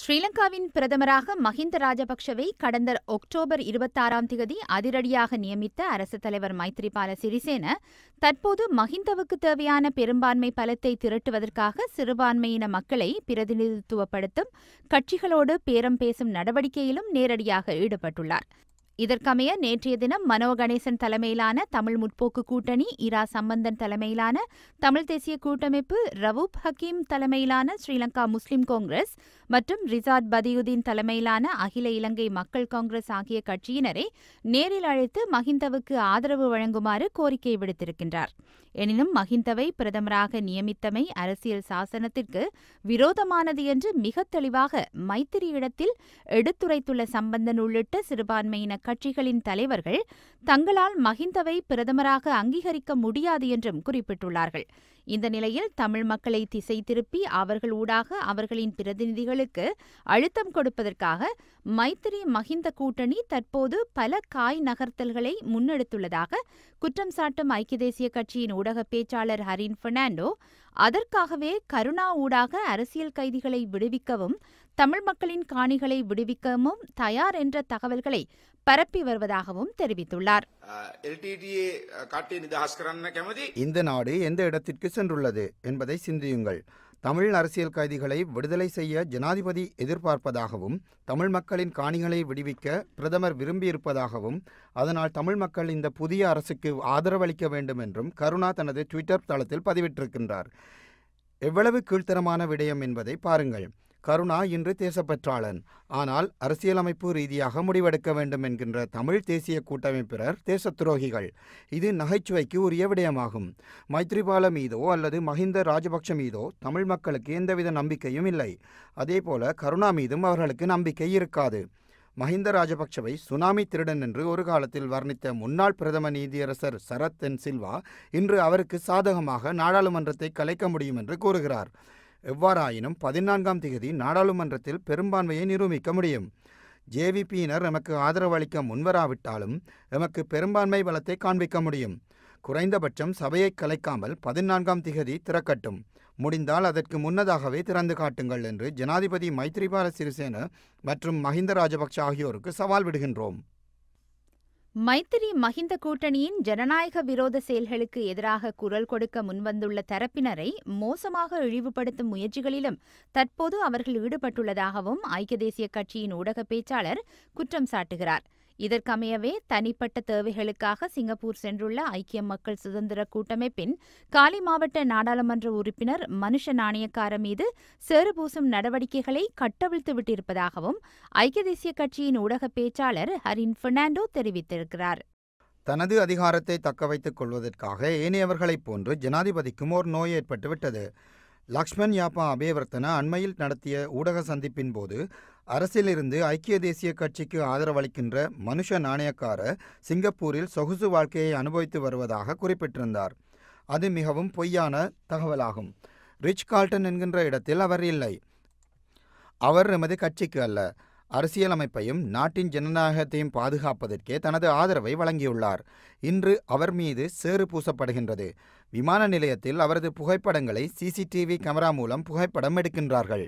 ஸ்ரீலங்காவின் பிரதமராக மஹிந்த ராஜபக்ஷவை கடந்த ஒக்டோபர் இருபத்தாறாம் தேதி அதிரடியாக நியமித்த அரசு தலைவர் மைத்ரிபால சிறிசேன தற்போது மஹிந்தவுக்கு தேவையான பெரும்பான்மை பலத்தை திரட்டுவதற்காக சிறுபான்மையின மக்களை பிரதிநிதித்துவப்படுத்தும் கட்சிகளோடு பேரம் பேசும் நடவடிக்கையிலும் நேரடியாக ஈடுபட்டுள்ளார் இதற்கமைய நேற்றைய தினம் மனோ கணேசன் தலைமையிலான தமிழ் முற்போக்கு கூட்டணி இரா சம்பந்தன் தலைமையிலான தமிழ் தேசிய கூட்டமைப்பு ரவூப் ஹக்கீம் தலைமையிலான ஸ்ரீலங்கா முஸ்லிம் காங்கிரஸ் மற்றும் ரிசாத் பதியுதீன் தலைமையிலான அகில இலங்கை மக்கள் காங்கிரஸ் ஆகிய கட்சியினரை நேரில் அழைத்து மஹிந்தவுக்கு ஆதரவு வழங்குமாறு கோரிக்கை விடுத்திருக்கின்றார் எனினும் மஹிந்தவை பிரதமராக நியமித்தமை அரசியல் சாசனத்திற்கு விரோதமானது என்று மிக தெளிவாக மைத்திரி இடத்தில் எடுத்துரைத்துள்ள சம்பந்தன் உள்ளிட்ட சிறுபான்மையின கட்சிகளின் தலைவர்கள் தங்களால் மஹிந்தவை பிரதமராக அங்கீகரிக்க முடியாது என்றும் குறிப்பிட்டுள்ளார்கள் இந்த நிலையில் தமிழ் மக்களை திசை திருப்பி அவர்கள் ஊடாக அவர்களின் பிரதிநிதிகளுக்கு அழுத்தம் கொடுப்பதற்காக மைத்திரி மஹிந்த கூட்டணி தற்போது பல காய் நகர்த்தல்களை முன்னெடுத்துள்ளதாக குற்றம் சாட்டும் ஐக்கிய தேசிய கட்சியின் ஊடக பேச்சாளர் ஹரின் பெர்னாண்டோ அதற்காகவே கருணா ஊடாக அரசியல் கைதிகளை விடுவிக்கவும் தமிழ் மக்களின் காணிகளை விடுவிக்கவும் தயார் என்ற தகவல்களை பரப்பி வருவதாகவும் தெரிவித்துள்ளார் இந்த நாடு எந்த இடத்திற்கு சென்றுள்ளது என்பதை சிந்தியுங்கள் தமிழ் அரசியல் கைதிகளை விடுதலை செய்ய ஜனாதிபதி எதிர்பார்ப்பதாகவும் தமிழ் மக்களின் காணிகளை விடுவிக்க பிரதமர் விரும்பியிருப்பதாகவும் அதனால் தமிழ் மக்கள் இந்த புதிய அரசுக்கு ஆதரவளிக்க வேண்டும் என்றும் கருணா தனது ட்விட்டர் தளத்தில் பதிவிட்டிருக்கின்றார் எவ்வளவு கீழ்த்தரமான விடயம் என்பதை பாருங்கள் கருணா இன்று தேசப்பற்றாளன் ஆனால் அரசியலமைப்பு ரீதியாக முடிவெடுக்க வேண்டும் என்கின்ற தமிழ் தேசிய கூட்டமைப்பினர் தேச துரோகிகள் இது நகைச்சுவைக்கு உரிய விடயமாகும் மைத்ரிபால மீதோ அல்லது மஹிந்த ராஜபக்ஷ மீதோ தமிழ் மக்களுக்கு எந்தவித நம்பிக்கையும் இல்லை அதேபோல கருணா மீதும் அவர்களுக்கு நம்பிக்கை இருக்காது மஹிந்த ராஜபக்ஷவை சுனாமி திருடன் என்று ஒரு காலத்தில் வர்ணித்த முன்னாள் பிரதம நீதியரசர் சரத் என் சில்வா இன்று அவருக்கு சாதகமாக நாடாளுமன்றத்தை கலைக்க முடியும் என்று கூறுகிறார் எவ்வாறாயினும் பதினான்காம் தேதி நாடாளுமன்றத்தில் பெரும்பான்மையை நிரூபிக்க முடியும் ஜேவிபியினர் எமக்கு ஆதரவு அளிக்க முன்வராவிட்டாலும் எமக்கு பெரும்பான்மை பலத்தை காண்பிக்க முடியும் குறைந்தபட்சம் சபையை கலைக்காமல் பதினான்காம் திகதி திறக்கட்டும் முடிந்தால் அதற்கு முன்னதாகவே திறந்து காட்டுங்கள் என்று ஜனாதிபதி மைத்ரிபால சிறிசேன மற்றும் மஹிந்த ராஜபக்ஷ ஆகியோருக்கு சவால் விடுகின்றோம் மைத்திரி மஹிந்த கூட்டணியின் ஜனநாயக விரோத செயல்களுக்கு எதிராக குரல் கொடுக்க முன்வந்துள்ள தரப்பினரை மோசமாக இழிவுபடுத்தும் முயற்சிகளிலும் தற்போது அவர்கள் ஈடுபட்டுள்ளதாகவும் ஐக்கிய தேசிய கட்சியின் ஊடக பேச்சாளர் குற்றம் சாட்டுகிறார் இதற்கமையவே தனிப்பட்ட தேவைகளுக்காக சிங்கப்பூர் சென்றுள்ள ஐக்கிய மக்கள் சுதந்திர கூட்டமைப்பின் காலி மாவட்ட நாடாளுமன்ற உறுப்பினர் மனுஷ நாணயக்கார மீது சேறுபூசும் நடவடிக்கைகளை கட்டவிழ்த்து விட்டிருப்பதாகவும் ஐக்கிய தேசிய கட்சியின் ஊடக பேச்சாளர் ஹரின் பெர்னாண்டோ தெரிவித்திருக்கிறார் தனது அதிகாரத்தை தக்க வைத்துக் கொள்வதற்காக ஏனையவர்களைப் போன்று ஜனாதிபதிக்கும் ஓர் நோய் ஏற்பட்டுவிட்டது லக்ஷ்மண் யாப்பா அபேவர்த்தன அண்மையில் நடத்திய ஊடக சந்திப்பின் போது அரசிலிருந்து ஐக்கிய தேசிய கட்சிக்கு ஆதரவளிக்கின்ற மனுஷ நாணயக்கார சிங்கப்பூரில் சொகுசு வாழ்க்கையை அனுபவித்து வருவதாக குறிப்பிட்டிருந்தார் அது மிகவும் பொய்யான தகவலாகும் ரிச் கால்டன் என்கின்ற இடத்தில் அவர் இல்லை அவர் எமது கட்சிக்கு அல்ல அரசியலமைப்பையும் நாட்டின் ஜனநாயகத்தையும் பாதுகாப்பதற்கே தனது ஆதரவை வழங்கியுள்ளார் இன்று அவர் மீது சேறு பூசப்படுகின்றது விமான நிலையத்தில் அவரது புகைப்படங்களை சிசிடிவி கேமரா மூலம் புகைப்படம் எடுக்கின்றார்கள்